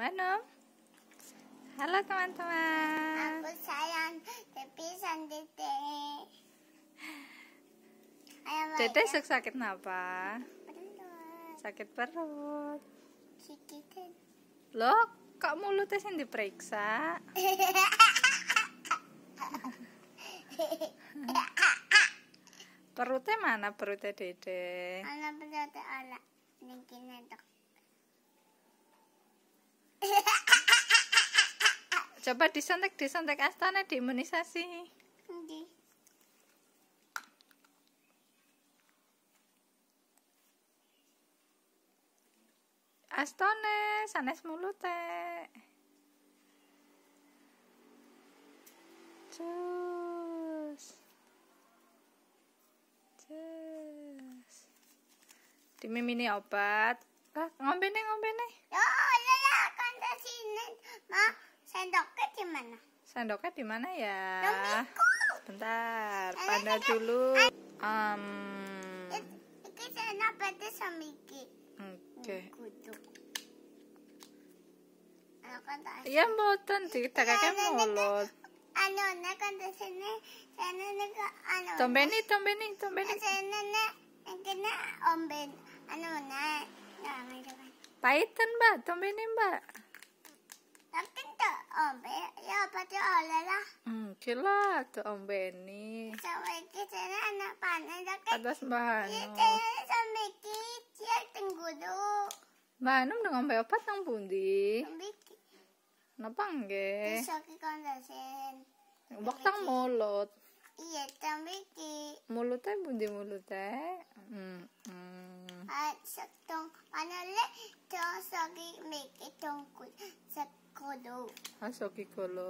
Manom. Halo teman-teman. Aku sayang tapi sendiri. Ayo, Dede ya. sakit apa? Perut. Sakit perut. Sakitin. Loh, kok mulutnya sih diperiksa? perutnya mana perutnya Dede? Mana perutnya ala. Nengkinnya dok. Coba disontek disontek astana diimunisasi. Astana Astone sanes mulute. Cus. Cus. Dimimini obat. ngombe nih, ngombe nih. Ya, ya, ya, kan sini, Sendoknya di mana? Sendoknya di mana ya? Domiku. Bentar, pada dulu. Um, iki sendok berarti sama iki. Oke. Ya mboten ditegake iya, mulut. Anu nek kan di sini, sini nek anu. Tombeni, tombeni, tombeni. Sini nek kena omben. Anu nek. Ya, Paitan, Mbak. Tombeni, Mbak. Tapi tuh. Ombe, ya apa tuh lah. Hmm, kila tuh Ombe ini. Sampai kita anak panen tapi. Ada sembahan. Kita sampai kita tunggu dulu. Mbak dong Ombe apa tang bundi? Ombe. Napa enggak? Bisa kondasen. Baktang mulut. Iya, tapi Mulut teh bundi mulutnya. Hmm. hmm. Ah, sok tong, mana le tong sogi mikir tong kulit. Aso kikolo.